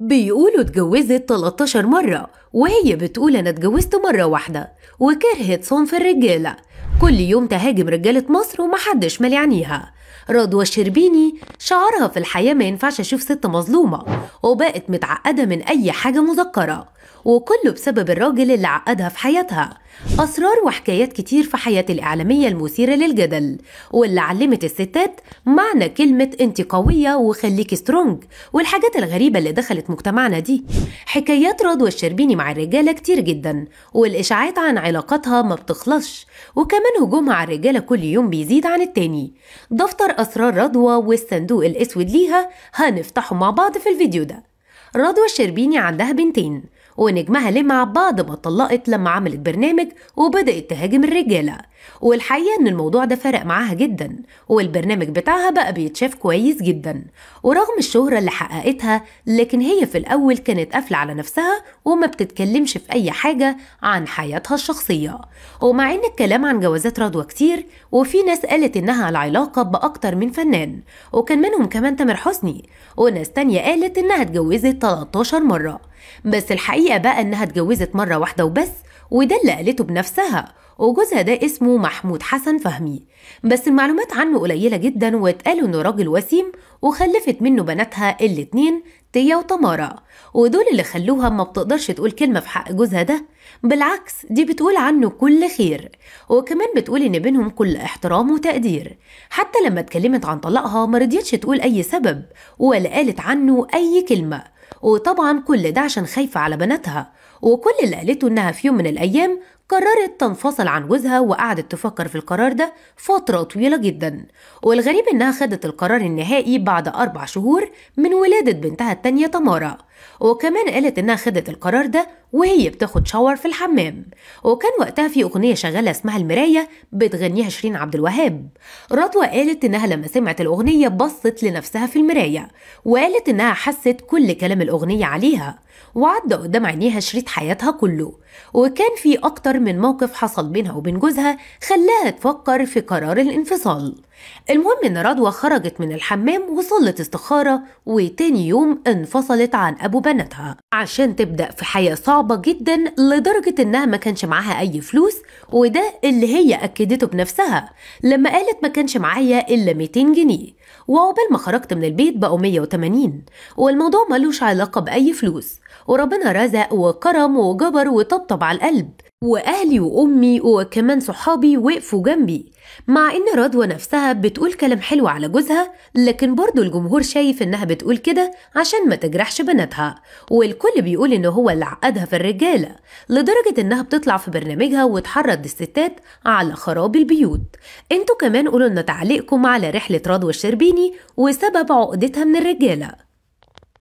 بيقولوا اتجوزت 13 مرة وهي بتقول أنا اتجوزت مرة واحدة وكرهت صنف الرجالة كل يوم تهاجم رجالة مصر ومحدش مال يعنيها رضوى الشربيني شعارها في الحياة ما ينفعش أشوف ست مظلومة وبقت متعقدة من أي حاجة مذكرة وكله بسبب الراجل اللي عقدها في حياتها أسرار وحكايات كتير في حياة الإعلامية المثيرة للجدل واللي علمت الستات معنى كلمة أنت قوية وخليكي سترونج والحاجات الغريبة اللي دخلت مجتمعنا دي حكايات رضوى الشربيني مع الرجالة كتير جدا والإشاعات عن علاقتها ما بتخلصش وكمان كمان هجومها على الرجالة كل يوم بيزيد عن التاني دفتر أسرار رضوى والصندوق الأسود ليها هنفتحه مع بعض في الفيديو ده رضوى الشربيني عندها بنتين ونجمها لمع بعض ما اتطلقت لما عملت برنامج وبدأت تهاجم الرجالة والحقيقة إن الموضوع ده فرق معاها جدا والبرنامج بتاعها بقى بيتشاف كويس جدا ورغم الشهرة اللي حققتها لكن هي في الأول كانت قافلة على نفسها وما بتتكلمش في أي حاجة عن حياتها الشخصية ومع إن الكلام عن جوازات رضوى كتير وفي ناس قالت إنها على علاقة بأكتر من فنان وكان منهم كمان تامر حسني وناس تانية قالت إنها اتجوزت 13 مرة بس الحقيقة بقى إنها اتجوزت مرة واحدة وبس وده اللي قالته بنفسها وجوزها ده اسمه محمود حسن فهمي بس المعلومات عنه قليلة جدا واتقالوا إنه راجل وسيم وخلفت منه بناتها الاتنين تيا وتمارا ودول اللي خلوها ما بتقدرش تقول كلمة في حق جوزها ده بالعكس دي بتقول عنه كل خير وكمان بتقول ان بينهم كل احترام وتقدير حتى لما اتكلمت عن طلاقها ما رضيتش تقول اي سبب ولا قالت عنه اي كلمه وطبعا كل ده عشان خايفه على بناتها وكل اللي قالته انها في يوم من الايام قررت تنفصل عن جوزها وقعدت تفكر في القرار ده فترة طويلة جدا والغريب إنها خدت القرار النهائي بعد أربع شهور من ولادة بنتها التانية تمارا وكمان قالت إنها خدت القرار ده وهي بتاخد شاور في الحمام وكان وقتها في أغنية شغالة اسمها المراية بتغنيها شيرين عبد الوهاب رضوى قالت إنها لما سمعت الأغنية بصت لنفسها في المراية وقالت إنها حست كل كلام الأغنية عليها وعدى قدام عينيها شريط حياتها كله وكان في أكتر من موقف حصل بينها وبين جوزها خلاها تفكر في قرار الانفصال المهم إن رضوى خرجت من الحمام وصلت استخارة وتاني يوم انفصلت عن أبو بناتها عشان تبدأ في حياة صعبة جدا لدرجة إنها ما كانش معاها أي فلوس وده اللي هي أكدته بنفسها لما قالت ما كانش معايا إلا 200 جنيه وعقبال ما خرجت من البيت بقوا 180 والموضوع ملوش علاقة بأي فلوس وربنا رزق وكرم وجبر وطبطب على القلب واهلي وامي وكمان صحابي وقفوا جنبي مع ان رضوى نفسها بتقول كلام حلو على جوزها لكن برضو الجمهور شايف انها بتقول كده عشان ما تجرحش بناتها والكل بيقول ان هو اللي عقدها في الرجاله لدرجه انها بتطلع في برنامجها وتحرض الستات على خراب البيوت انتوا كمان قولوا لنا تعليقكم على رحله رضوى الشربيني وسبب عقدتها من الرجاله